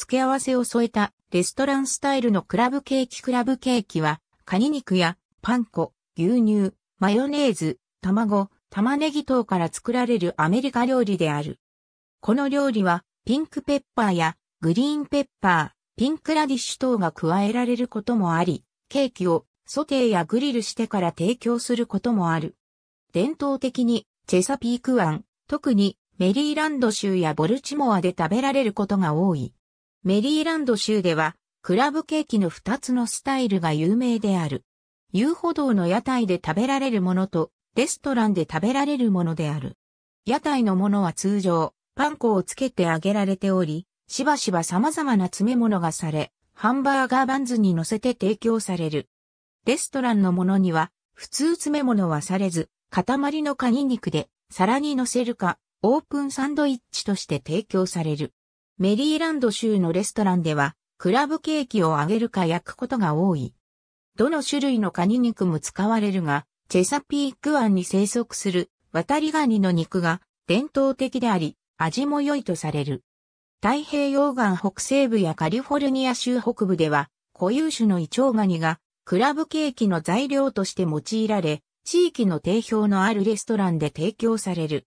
付け合わせを添えたレストランスタイルのクラブケーキクラブケーキは、カニ肉やパン粉、牛乳、マヨネーズ、卵、玉ねぎ等から作られるアメリカ料理である。この料理は、ピンクペッパーやグリーンペッパー、ピンクラディッシュ等が加えられることもあり、ケーキをソテーやグリルしてから提供することもある。伝統的にチェサピーク湾、特にメリーランド州やボルチモアで食べられることが多い。メリーランド州では、クラブケーキの二つのスタイルが有名である。遊歩道の屋台で食べられるものと、レストランで食べられるものである。屋台のものは通常、パン粉をつけて揚げられており、しばしば様々な詰め物がされ、ハンバーガーバンズに乗せて提供される。レストランのものには、普通詰め物はされず、塊のカニ肉で皿に乗せるか、オープンサンドイッチとして提供される。メリーランド州のレストランでは、クラブケーキを揚げるか焼くことが多い。どの種類のカニ肉も使われるが、チェサピーク湾に生息する渡りガニの肉が伝統的であり、味も良いとされる。太平洋岸北西部やカリフォルニア州北部では、固有種のイチョウガニがクラブケーキの材料として用いられ、地域の定評のあるレストランで提供される。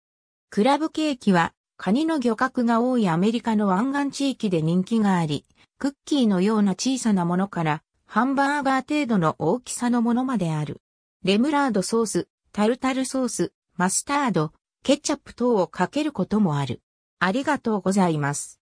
クラブケーキはカニの漁獲が多いアメリカの湾岸地域で人気があり、クッキーのような小さなものから、ハンバーガー程度の大きさのものまである。レムラードソース、タルタルソース、マスタード、ケチャップ等をかけることもある。ありがとうございます。